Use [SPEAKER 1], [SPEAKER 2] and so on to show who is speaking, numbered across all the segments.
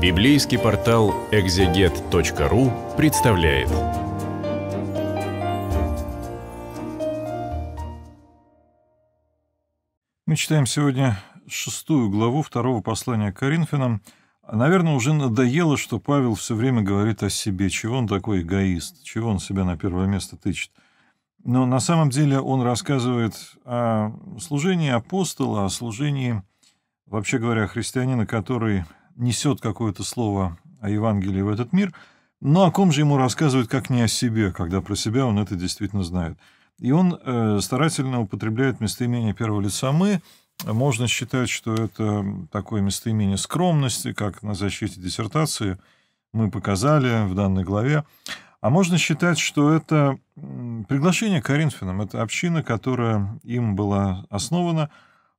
[SPEAKER 1] Библейский портал экзегет.ру представляет. Мы читаем сегодня шестую главу второго послания к Коринфянам. Наверное, уже надоело, что Павел все время говорит о себе, чего он такой эгоист, чего он себя на первое место тычет. Но на самом деле он рассказывает о служении апостола, о служении, вообще говоря, христианина, который несет какое-то слово о Евангелии в этот мир, но о ком же ему рассказывают, как не о себе, когда про себя он это действительно знает. И он э, старательно употребляет местоимение первого лица «мы». Можно считать, что это такое местоимение скромности, как на защите диссертации мы показали в данной главе. А можно считать, что это приглашение к Коринфянам, это община, которая им была основана,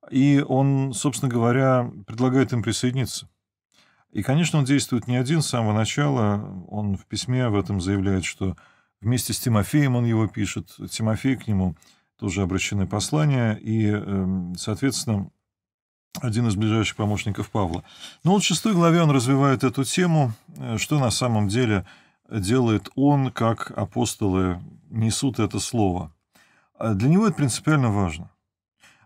[SPEAKER 1] и он, собственно говоря, предлагает им присоединиться. И, конечно, он действует не один с самого начала. Он в письме в этом заявляет, что вместе с Тимофеем он его пишет. Тимофей к нему тоже обращены послания. И, эм, соответственно, один из ближайших помощников Павла. Но ну, вот в шестой главе он развивает эту тему, э, что на самом деле делает он, как апостолы несут это слово. Э, для него это принципиально важно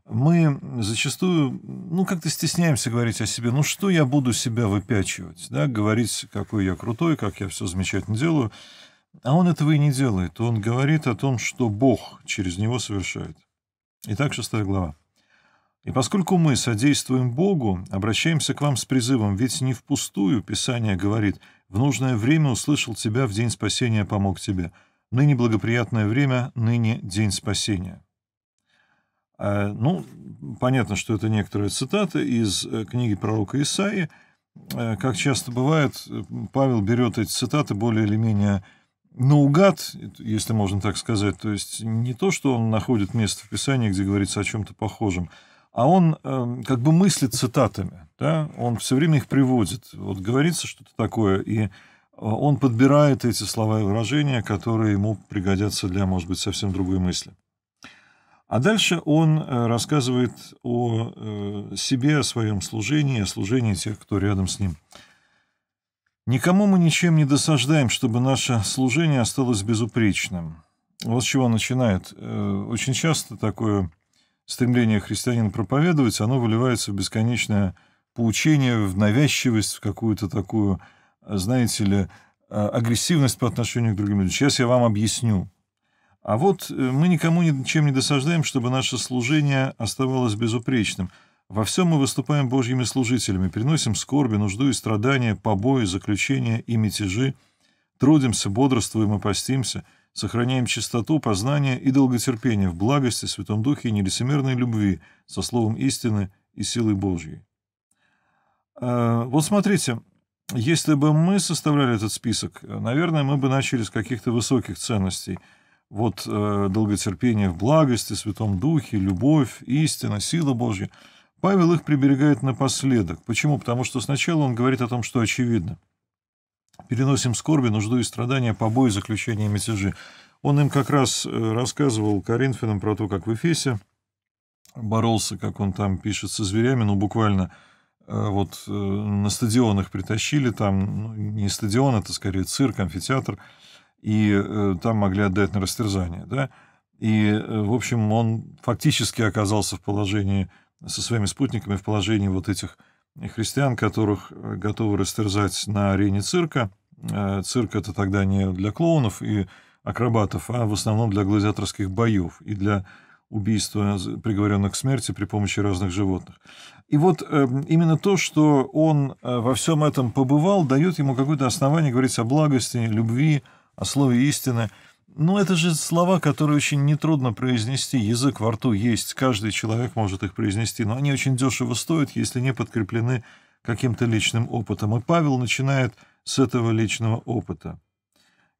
[SPEAKER 1] мы зачастую, ну, как-то стесняемся говорить о себе. Ну, что я буду себя выпячивать, да, говорить, какой я крутой, как я все замечательно делаю. А он этого и не делает. Он говорит о том, что Бог через него совершает. Итак, шестая глава. «И поскольку мы содействуем Богу, обращаемся к вам с призывом, ведь не впустую, Писание говорит, в нужное время услышал тебя, в день спасения помог тебе. Ныне благоприятное время, ныне день спасения». А, ну, понятно, что это некоторые цитаты из э, книги пророка Исаии. Э, как часто бывает, э, Павел берет эти цитаты более или менее наугад, если можно так сказать. То есть не то, что он находит место в Писании, где говорится о чем-то похожем, а он эм, как бы мыслит цитатами. Да? Он все время их приводит. Вот говорится что-то такое, и он подбирает эти слова и выражения, которые ему пригодятся для, может быть, совсем другой мысли. А дальше он э, рассказывает о э, себе, о своем служении, о служении тех, кто рядом с ним. «Никому мы ничем не досаждаем, чтобы наше служение осталось безупречным». Вот с чего он начинает. Э, очень часто такое стремление христианина проповедовать, оно выливается в бесконечное поучение, в навязчивость, в какую-то такую, знаете ли, агрессивность по отношению к другим людям. Сейчас я вам объясню. А вот э, мы никому ничем не досаждаем, чтобы наше служение оставалось безупречным. Во всем мы выступаем божьими служителями, приносим скорби, нужду и страдания, побои, заключения и мятежи, трудимся, бодрствуем и постимся, сохраняем чистоту, познание и долготерпение в благости, Святом Духе и нелицемерной любви со словом истины и силой Божьей. А, вот смотрите, если бы мы составляли этот список, наверное, мы бы начали с каких-то высоких ценностей – вот э, долготерпение в благости, Святом Духе, любовь, истина, сила Божья, Павел их приберегает напоследок. Почему? Потому что сначала он говорит о том, что очевидно. Переносим скорби, нужду и страдания, побои, заключения и мятежи. Он им как раз э, рассказывал Коринфянам про то, как в Эфесе боролся, как он там пишет, со зверями, ну, буквально э, вот э, на стадионах притащили, там, ну, не стадион, это скорее цирк, амфитеатр, и э, там могли отдать на растерзание. Да? И, э, в общем, он фактически оказался в положении со своими спутниками, в положении вот этих христиан, которых э, готовы растерзать на арене цирка. Цирк это тогда не для клоунов и акробатов, а в основном для гладиаторских боев и для убийства приговоренных к смерти при помощи разных животных. И вот именно то, что он во всем этом побывал, дает ему какое-то основание говорить о благости, любви, о слове истины. ну это же слова, которые очень нетрудно произнести. Язык во рту есть, каждый человек может их произнести, но они очень дешево стоят, если не подкреплены каким-то личным опытом. И Павел начинает с этого личного опыта.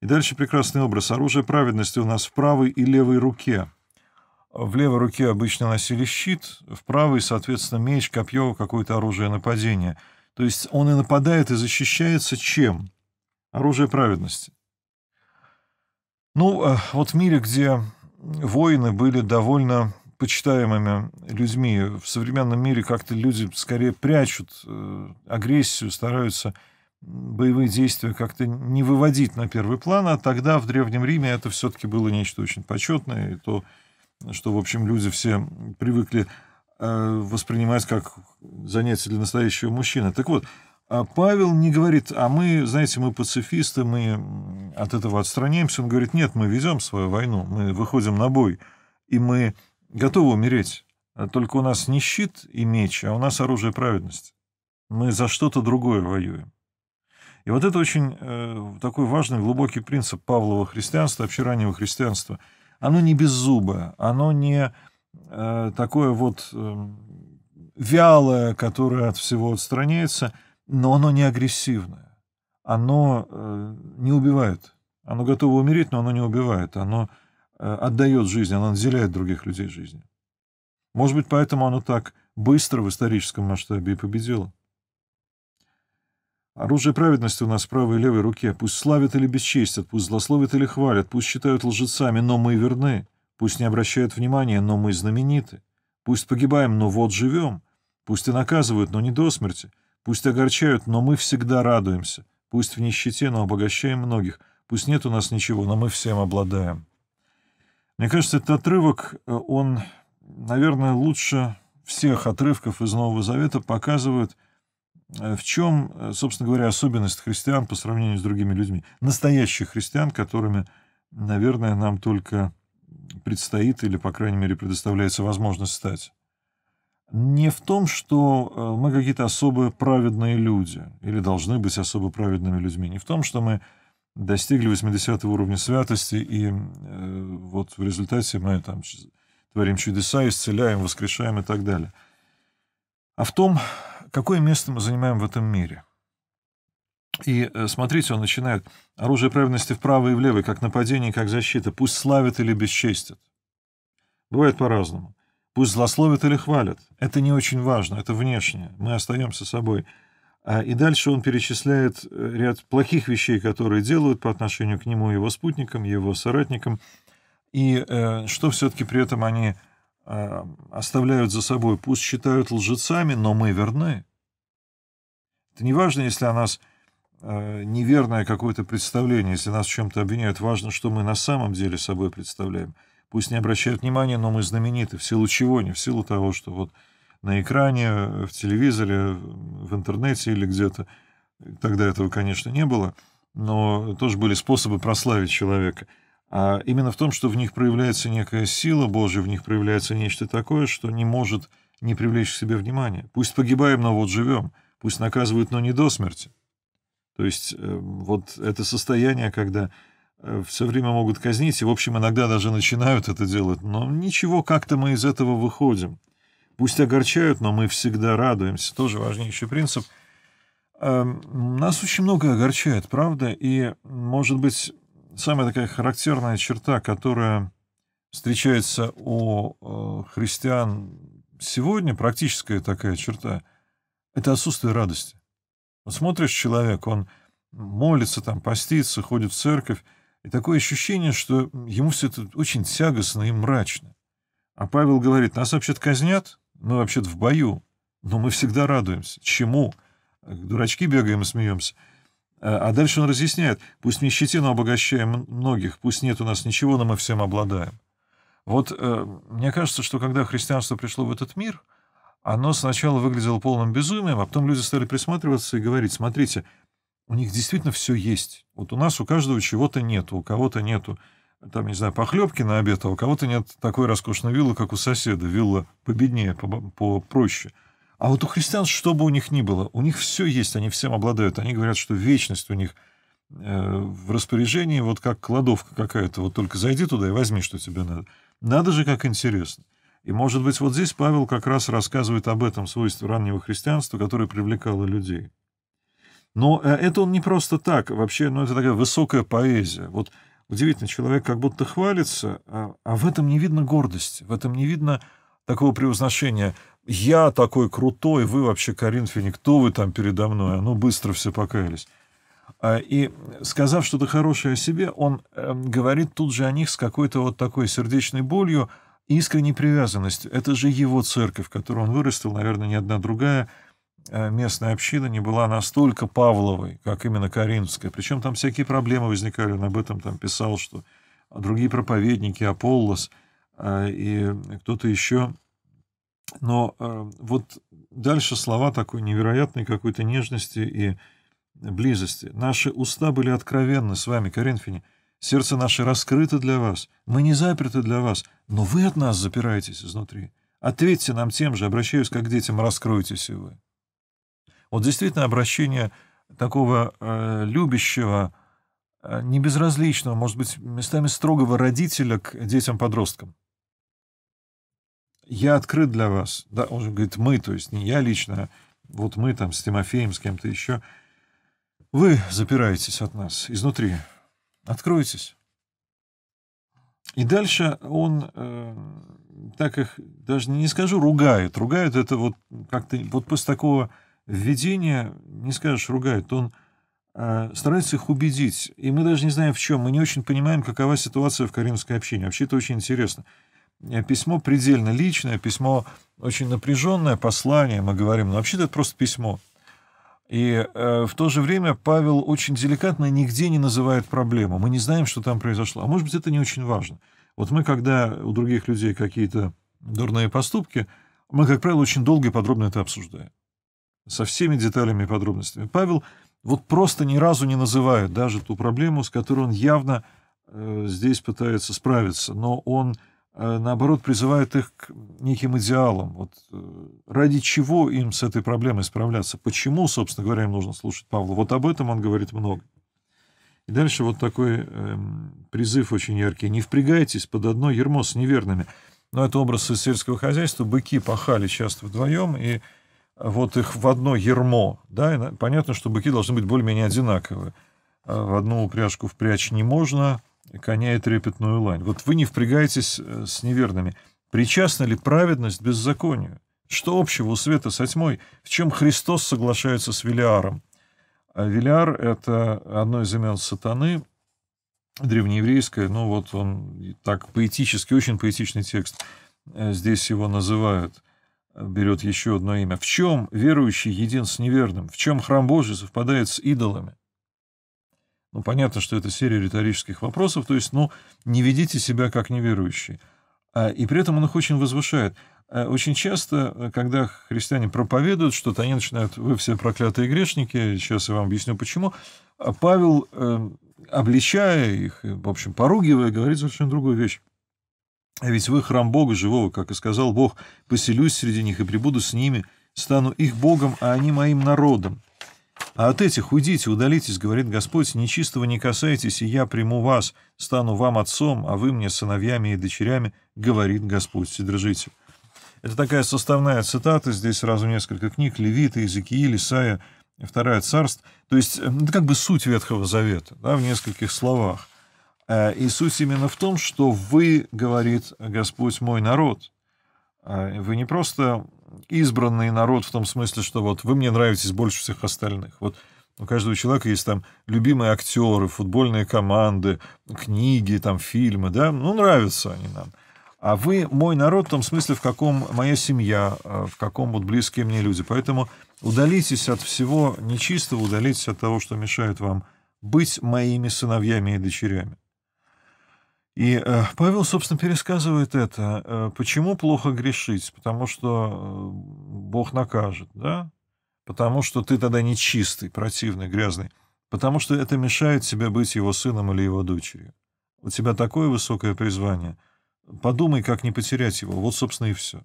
[SPEAKER 1] И дальше прекрасный образ. Оружие праведности у нас в правой и левой руке. В левой руке обычно носили щит, в правой, соответственно, меч, копье, какое-то оружие нападения. То есть он и нападает, и защищается чем? Оружие праведности. Ну, э, вот в мире, где воины были довольно почитаемыми людьми, в современном мире как-то люди скорее прячут э, агрессию, стараются боевые действия как-то не выводить на первый план, а тогда в Древнем Риме это все-таки было нечто очень почетное, и то, что, в общем, люди все привыкли э, воспринимать как занятие для настоящего мужчины. Так вот, а Павел не говорит, а мы, знаете, мы пацифисты, мы от этого отстраняемся. Он говорит, нет, мы везем свою войну, мы выходим на бой, и мы готовы умереть. Только у нас не щит и меч, а у нас оружие праведности. Мы за что-то другое воюем. И вот это очень э, такой важный, глубокий принцип Павлова христианства, вообще раннего христианства. Оно не беззубое, оно не э, такое вот э, вялое, которое от всего отстраняется – но оно не агрессивное. Оно э, не убивает. Оно готово умереть, но оно не убивает. Оно э, отдает жизнь, оно наделяет других людей жизни. Может быть, поэтому оно так быстро в историческом масштабе и победило. Оружие праведности у нас в правой и левой руке. Пусть славят или бесчестят, пусть злословят или хвалят, пусть считают лжецами, но мы верны. Пусть не обращают внимания, но мы знамениты. Пусть погибаем, но вот живем. Пусть и наказывают, но не до смерти. Пусть огорчают, но мы всегда радуемся. Пусть в нищете, но обогащаем многих. Пусть нет у нас ничего, но мы всем обладаем. Мне кажется, этот отрывок, э, он, наверное, лучше всех отрывков из Нового Завета показывает, э, в чем, э, собственно говоря, особенность христиан по сравнению с другими людьми. Настоящих христиан, которыми, наверное, нам только предстоит или, по крайней мере, предоставляется возможность стать не в том, что э, мы какие-то особо праведные люди или должны быть особо праведными людьми, не в том, что мы достигли 80 уровня святости, и э, вот в результате мы там творим чудеса, исцеляем, воскрешаем и так далее. А в том, какое место мы занимаем в этом мире. И э, смотрите, он начинает. Оружие праведности вправо и влево, как нападение, как защита. Пусть славят или бесчестят. Бывает по-разному. Пусть злословят или хвалят. Это не очень важно, это внешнее, Мы остаемся собой. А, и дальше он перечисляет э, ряд плохих вещей, которые делают по отношению к нему, его спутникам, его соратникам. И э, что все-таки при этом они э, оставляют за собой. Пусть считают лжецами, но мы верны. Это не важно, если о нас неверное какое-то представление, если нас в чем-то обвиняют. Важно, что мы на самом деле собой представляем пусть не обращают внимания, но мы знамениты. В силу чего? Не в силу того, что вот на экране, в телевизоре, в интернете или где-то. Тогда этого, конечно, не было, но тоже были способы прославить человека. А именно в том, что в них проявляется некая сила Божья, в них проявляется нечто такое, что не может не привлечь к себе внимания. Пусть погибаем, но вот живем. Пусть наказывают, но не до смерти. То есть э, вот это состояние, когда Э, все время могут казнить, и, в общем, иногда даже начинают это делать, но ничего, как-то мы из этого выходим. Пусть огорчают, но мы всегда радуемся, тоже важнейший принцип. Эм, нас очень много огорчает, правда, и, может быть, самая такая характерная черта, которая встречается у э, христиан сегодня, практическая такая черта, это отсутствие радости. Вот смотришь человек, он молится, там, постится, ходит в церковь, и такое ощущение, что ему все это очень тягостно и мрачно. А Павел говорит, нас вообще-то казнят, мы вообще-то в бою, но мы всегда радуемся. Чему? Дурачки бегаем и смеемся. А, а дальше он разъясняет, пусть нищете, но обогащаем многих, пусть нет у нас ничего, но мы всем обладаем. Вот э, мне кажется, что когда христианство пришло в этот мир, оно сначала выглядело полным безумием, а потом люди стали присматриваться и говорить, смотрите, у них действительно все есть. Вот у нас у каждого чего-то нету, у кого-то нету, там, не знаю, похлебки на обед, а у кого-то нет такой роскошной виллы, как у соседа. Вилла победнее, попроще. А вот у христиан, что бы у них ни было, у них все есть, они всем обладают. Они говорят, что вечность у них э, в распоряжении, вот как кладовка какая-то. Вот только зайди туда и возьми, что тебе надо. Надо же, как интересно. И, может быть, вот здесь Павел как раз рассказывает об этом свойстве раннего христианства, которое привлекало людей. Но э, это он не просто так. Вообще, ну, это такая высокая поэзия. Вот удивительно, человек как будто хвалится, а, а в этом не видно гордости, в этом не видно такого превозношения. Я такой крутой, вы вообще коринфяне, кто вы там передо мной? А ну, быстро все покаялись. А, и, сказав что-то хорошее о себе, он эм, говорит тут же о них с какой-то вот такой сердечной болью, искренней привязанностью. Это же его церковь, в которой он вырастил, наверное, ни одна другая — Э, местная община не была настолько Павловой, как именно Каринская. Причем там всякие проблемы возникали, он об этом там писал, что другие проповедники, Аполлос э, и кто-то еще. Но э, вот дальше слова такой невероятной какой-то нежности и близости. Наши уста были откровенны с вами, Коринфяне. Сердце наше раскрыто для вас. Мы не заперты для вас, но вы от нас запираетесь изнутри. Ответьте нам тем же, обращаюсь как к детям, раскройтесь и вы. Вот действительно обращение такого э, любящего, э, небезразличного, может быть, местами строгого родителя к детям-подросткам. Я открыт для вас. Да, он же говорит «мы», то есть не я лично, а вот мы там с Тимофеем, с кем-то еще. Вы запираетесь от нас изнутри. Откройтесь. И дальше он, э, так их даже не скажу, ругает. Ругает это вот как-то вот после такого Введение, не скажешь, ругает, он э, старается их убедить. И мы даже не знаем в чем, мы не очень понимаем, какова ситуация в каримской общине. Вообще это очень интересно. Э, письмо предельно личное, письмо очень напряженное, послание, мы говорим, но вообще-то это просто письмо. И э, в то же время Павел очень деликатно нигде не называет проблему. Мы не знаем, что там произошло. А может быть, это не очень важно. Вот мы, когда у других людей какие-то дурные поступки, мы, как правило, очень долго и подробно это обсуждаем со всеми деталями и подробностями. Павел вот просто ни разу не называет даже ту проблему, с которой он явно э, здесь пытается справиться, но он, э, наоборот, призывает их к неким идеалам. Вот, э, ради чего им с этой проблемой справляться? Почему, собственно говоря, им нужно слушать Павла? Вот об этом он говорит много. И дальше вот такой э, призыв очень яркий. «Не впрягайтесь под одно ермо с неверными». Но это образ сельского хозяйства. Быки пахали часто вдвоем, и вот их в одно ермо, да, и понятно, что быки должны быть более-менее одинаковые. А в одну упряжку впрячь не можно, коня и трепетную лань. Вот вы не впрягаетесь э, с неверными. Причастна ли праведность беззаконию? Что общего у света со тьмой? В чем Христос соглашается с Велиаром? А Велиар — это одно из имен сатаны, древнееврейское, ну вот он так поэтически, очень поэтичный текст. Э, здесь его называют берет еще одно имя. В чем верующий един с неверным? В чем храм Божий совпадает с идолами? Ну, понятно, что это серия риторических вопросов, то есть, ну, не ведите себя как неверующий. А, и при этом он их очень возвышает. А, очень часто, э, когда христиане проповедуют что-то, они начинают, вы все проклятые грешники, сейчас я вам объясню почему, а Павел, э, обличая их, э, в общем, поругивая, говорит совершенно другую вещь. А ведь вы храм Бога живого, как и сказал Бог, поселюсь среди них и прибуду с ними, стану их Богом, а они моим народом. А от этих уйдите, удалитесь, говорит Господь, нечистого не касайтесь, и я приму вас, стану вам отцом, а вы мне сыновьями и дочерями, говорит Господь Вседержитель. Это такая составная цитата, здесь сразу несколько книг, Левита, Иезекииль, Исаия, Вторая Царств, то есть эм, ну, это как бы суть Ветхого Завета да, в нескольких словах. Э, и суть именно в том, что вы, говорит Господь, мой народ. Э, вы не просто избранный народ в том смысле, что вот вы мне нравитесь больше всех остальных. Вот у каждого человека есть там любимые актеры, футбольные команды, книги, там фильмы, да, ну нравятся они нам. А вы мой народ в том смысле, в каком моя семья, э, в каком вот близкие мне люди. Поэтому удалитесь от всего нечистого, удалитесь от того, что мешает вам быть моими сыновьями и дочерями. И э, Павел, собственно, пересказывает это. Э, почему плохо грешить? Потому что э, Бог накажет, да? Потому что ты тогда нечистый, противный, грязный. Потому что это мешает тебе быть его сыном или его дочерью. У тебя такое высокое призвание. Подумай, как не потерять его. Вот, собственно, и все.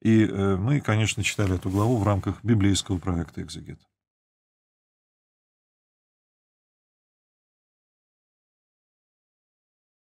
[SPEAKER 1] И э, мы, конечно, читали эту главу в рамках библейского проекта «Экзегет».